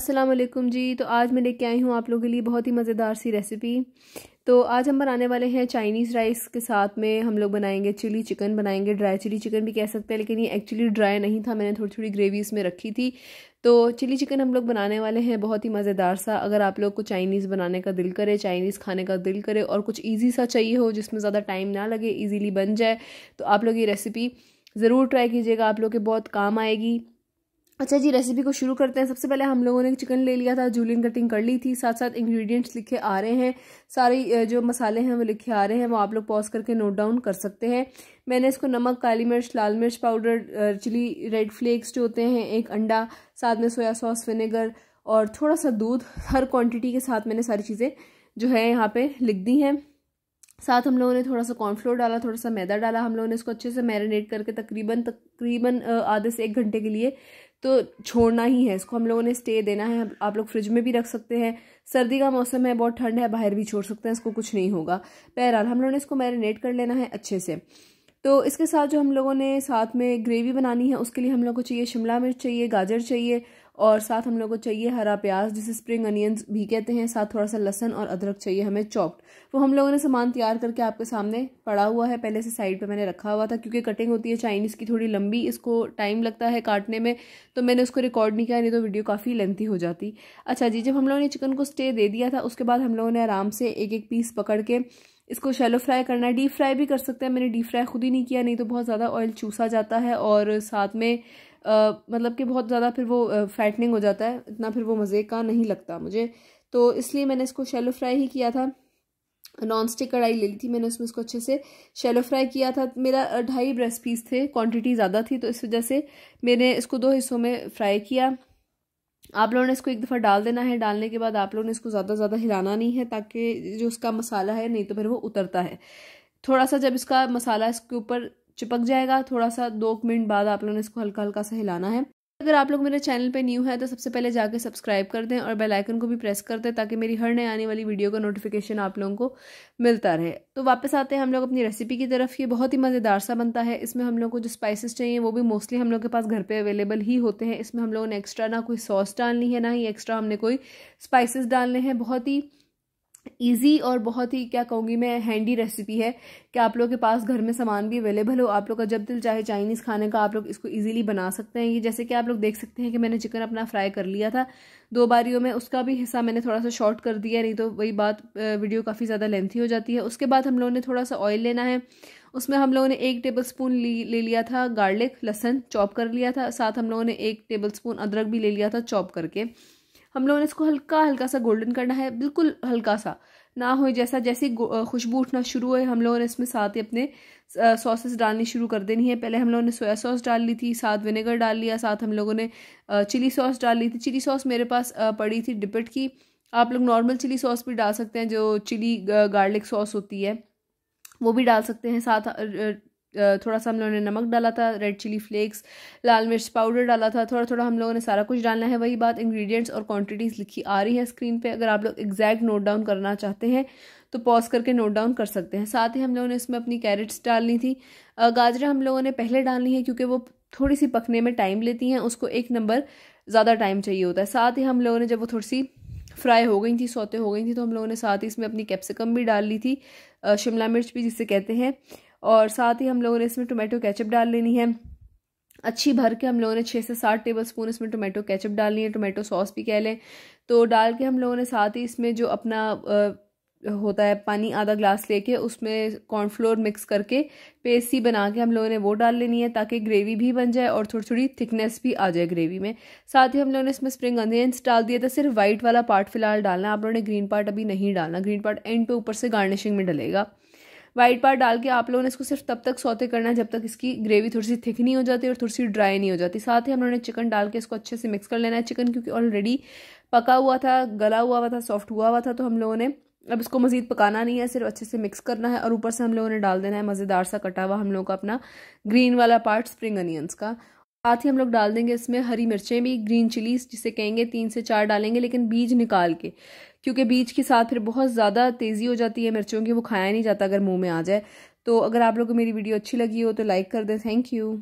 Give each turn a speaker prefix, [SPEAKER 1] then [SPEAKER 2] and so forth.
[SPEAKER 1] असलम जी तो आज मैं लेके आई हूँ आप लोगों के लिए बहुत ही मज़ेदार सी रेसिपी तो आज हम बनाने वाले हैं चाइनीज़ राइस के साथ में हम लोग बनाएंगे चिली चिकन बनाएंगे ड्राई चिली चिकन भी कह सकते हैं लेकिन ये एक्चुअली ड्राई नहीं था मैंने थोड़ी थोड़ी ग्रेवी इसमें रखी थी तो चिली चिकन हम लोग बनाने वाले हैं बहुत ही मज़ेदार सा अगर आप लोग को चाइनीज़ बनाने का दिल करे चाइनीज़ खाने का दिल करे और कुछ ईजी सा चाहिए हो जिसमें ज़्यादा टाइम ना लगे ईजिली बन जाए तो आप लोग ये रेसिपी ज़रूर ट्राई कीजिएगा आप लोग के बहुत काम आएगी अच्छा जी रेसिपी को शुरू करते हैं सबसे पहले हम लोगों ने चिकन ले लिया था जूलियन कटिंग कर ली थी साथ साथ इंग्रेडिएंट्स लिखे आ रहे हैं सारे जो मसाले हैं वो लिखे आ रहे हैं वो आप लोग पॉज करके नोट डाउन कर सकते हैं मैंने इसको नमक काली मिर्च लाल मिर्च पाउडर चिली रेड फ्लेक्स जो होते हैं एक अंडा साथ में सोया सॉस विनेगर और थोड़ा सा दूध हर क्वान्टिटी के साथ मैंने सारी चीज़ें जो है यहाँ पर लिख दी हैं साथ हम लोगों ने थोड़ा सा कॉर्नफ्लोर डाला थोड़ा सा मैदा डाला हम लोगों ने इसको अच्छे से मैरिनेट करके तकरीबन तकरीबन आधे से एक घंटे के लिए तो छोड़ना ही है इसको हम लोगों ने स्टे देना है आप लोग फ्रिज में भी रख सकते हैं सर्दी का मौसम है बहुत ठंड है बाहर भी छोड़ सकते हैं इसको कुछ नहीं होगा बहरहाल हम लोगों ने इसको मैरिनेट कर लेना है अच्छे से तो इसके साथ जो हम लोगों ने साथ में ग्रेवी बनानी है उसके लिए हम लोग को चाहिए शिमला मिर्च चाहिए गाजर चाहिए और साथ हम लोग को चाहिए हरा प्याज जिसे स्प्रिंग अनियंस भी कहते हैं साथ थोड़ा सा लहसन और अदरक चाहिए हमें चॉप्ड वो तो हम लोगों ने सामान तैयार करके आपके सामने पड़ा हुआ है पहले से साइड पर मैंने रखा हुआ था क्योंकि कटिंग होती है चाइनीज़ की थोड़ी लंबी इसको टाइम लगता है काटने में तो मैंने उसको रिकॉर्ड नहीं किया नहीं तो वीडियो काफ़ी लेंथी हो जाती अच्छा जी जब हम लोगों ने चिकन को स्टे दे दिया था उसके बाद हम लोगों ने आराम से एक एक पीस पकड़ के इसको शेलो फ्राई करना है डीप फ्राई भी कर सकते हैं मैंने डीप फ्राई खुद ही नहीं किया नहीं तो बहुत ज़्यादा ऑयल चूसा जाता है और साथ में आ, मतलब कि बहुत ज़्यादा फिर वो फैटनिंग हो जाता है इतना फिर वो मज़े का नहीं लगता मुझे तो इसलिए मैंने इसको शेलो फ्राई ही किया था नॉन स्टिक कढ़ाई ले ली थी मैंने उसमें इसको अच्छे से शेलो फ्राई किया था मेरा ढाई ब्रेस्ट पीस थे क्वांटिटी ज़्यादा थी तो इस वजह से मैंने इसको दो हिस्सों में फ्राई किया आप लोगों ने इसको एक दफ़ा डाल देना है डालने के बाद आप लोगों ने इसको ज़्यादा ज़्यादा हिलाना नहीं है ताकि जो उसका मसाला है नहीं तो फिर वो उतरता है थोड़ा सा जब इसका मसाला इसके ऊपर चिपक जाएगा थोड़ा सा दो मिनट बाद आप लोगों ने इसको हल्का हल्का सा हिलाना है अगर आप लोग मेरे चैनल पे न्यू है तो सबसे पहले जाके सब्सक्राइब कर दें और बेल आइकन को भी प्रेस कर दें ताकि मेरी हर नए आने वाली वीडियो का नोटिफिकेशन आप लोगों को मिलता रहे तो वापस आते हैं हम लोग अपनी रेसिपी की तरफ ये बहुत ही मज़ेदार सा बनता है इसमें हम लोग को जो स्पाइसेस चाहिए वो भी मोस्टली हम लोग के पास घर पर अवेलेबल ही होते हैं इसमें हम लोगों ने एक्स्ट्रा ना कोई सॉस डालनी है ना ही एक्स्ट्रा हमने कोई स्पाइसेस डालने हैं बहुत ही ईजी और बहुत ही क्या कहूँगी मैं हैंडी रेसिपी है कि आप लोगों के पास घर में सामान भी अवेलेबल हो आप लोग का जब दिल चाहे चाइनीज़ खाने का आप लोग इसको इजीली बना सकते हैं ये जैसे कि आप लोग देख सकते हैं कि मैंने चिकन अपना फ्राई कर लिया था दो बारियों में उसका भी हिस्सा मैंने थोड़ा सा शॉर्ट कर दिया नहीं तो वही बात वीडियो काफ़ी ज़्यादा लेंथी हो जाती है उसके बाद हम लोगों ने थोड़ा सा ऑयल लेना है उसमें हम लोगों ने एक टेबल स्पून ले लिया था गार्लिक लहसन चॉप कर लिया था साथ हम लोगों ने एक टेबल स्पून अदरक भी ले लिया था चॉप करके हम लोगों ने इसको हल्का हल्का सा गोल्डन करना है बिल्कुल हल्का सा ना हो जैसा जैसे खुशबू उठना शुरू हुए हम लोगों ने इसमें साथ ही अपने सॉसेस डालनी शुरू कर देनी है पहले हम लोगों ने सोया सॉस डाल ली थी साथ विनेगर डाल लिया साथ हम लोगों ने चिली सॉस डाल ली थी चिली सॉस मेरे पास पड़ी थी डिपेट की आप लोग नॉर्मल चिली सॉस भी डाल सकते हैं जो चिली गार्लिक सॉस होती है वो भी डाल सकते हैं साथ थोड़ा सा हम लोगों ने नमक डाला था रेड चिली फ्लेक्स लाल मिर्च पाउडर डाला था थोड़ा थोड़ा हम लोगों ने सारा कुछ डालना है वही बात इंग्रेडिएंट्स और क्वांटिटीज़ लिखी आ रही है स्क्रीन पे अगर आप लोग एग्जैक्ट नोट डाउन करना चाहते हैं तो पॉज करके नोट डाउन कर सकते हैं साथ ही हम लोगों ने इसमें अपनी कैरेट्स डालनी थी गाजरें हम लोगों ने पहले डालनी है क्योंकि वो थोड़ी सी पकने में टाइम लेती हैं उसको एक नंबर ज़्यादा टाइम चाहिए होता है साथ ही हम लोगों ने जब वो थोड़ी सी फ्राई हो गई थी सोते हो गई थी तो हम लोगों ने साथ ही इसमें अपनी कैप्सिकम भी डाल ली थी शिमला मिर्च भी जिसे कहते हैं और साथ ही हम लोगों ने इसमें टोमेटो कैचअप डाल लेनी है अच्छी भर के हम लोगों ने छः से सात टेबल स्पून इसमें टोमेटो कैचअप डालनी है टोमेटो सॉस भी कह लें तो डाल के हम लोगों ने साथ ही इसमें जो अपना होता है पानी आधा ग्लास लेके उसमें कॉर्नफ्लोर मिक्स करके पेस्ट बना के हम लोगों ने वो डाल लेनी है ताकि ग्रेवी भी बन जाए और थोड़ी थोड़ी थिकनेस भी आ जाए ग्रेवी में साथ ही हम लोगों ने इसमें स्प्रिंग अनियंस डाल दिए था तो सिर्फ वाइट वाला पार्ट फिलहाल डालना आप लोगों ने ग्रीन पार्ट अभी नहीं डालना ग्रीन पार्ट एंड पे ऊपर से गार्निशिंग में डलेगा वाइट पार्ट डाल के आप लोगों ने इसको सिर्फ तब तक सौते करना है जब तक इसकी ग्रेवी थोड़ी सी थिक नहीं हो जाती और थोड़ी सी ड्राई नहीं हो जाती साथ ही हम लोगों ने चिकन डाल के इसको अच्छे से मिक्स कर लेना है चिकन क्योंकि ऑलरेडी पका हुआ था गला हुआ हुआ था सॉफ्ट हुआ हुआ था तो हम लोगों ने अब इसको मज़ीद पकाना नहीं है सिर्फ अच्छे से मिक्स करना है और ऊपर से हम लोगों ने डाल देना है मज़ेदार सा कटा हुआ हम लोगों का अपना ग्रीन वाला पार्ट स्प्रिंग अनियंस का साथ ही हम लोग डाल देंगे इसमें हरी मिर्चें भी ग्रीन चिलीज जिसे कहेंगे तीन से चार डालेंगे लेकिन बीज निकाल के क्योंकि बीज के साथ फिर बहुत ज़्यादा तेज़ी हो जाती है मिर्चों की वो खाया नहीं जाता अगर मुँह में आ जाए तो अगर आप लोगों को मेरी वीडियो अच्छी लगी हो तो लाइक कर दें थैंक यू